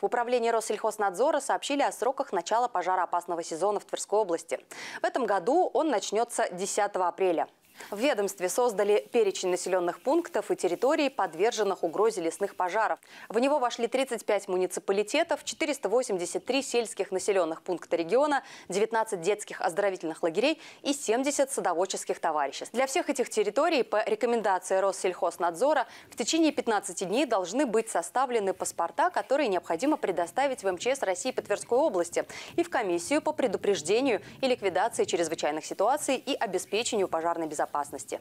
В управлении Россельхознадзора сообщили о сроках начала пожароопасного сезона в Тверской области. В этом году он начнется 10 апреля. В ведомстве создали перечень населенных пунктов и территорий, подверженных угрозе лесных пожаров. В него вошли 35 муниципалитетов, 483 сельских населенных пункта региона, 19 детских оздоровительных лагерей и 70 садоводческих товариществ. Для всех этих территорий по рекомендации Россельхознадзора в течение 15 дней должны быть составлены паспорта, которые необходимо предоставить в МЧС России по Тверской области и в комиссию по предупреждению и ликвидации чрезвычайных ситуаций и обеспечению пожарной безопасности безопасности.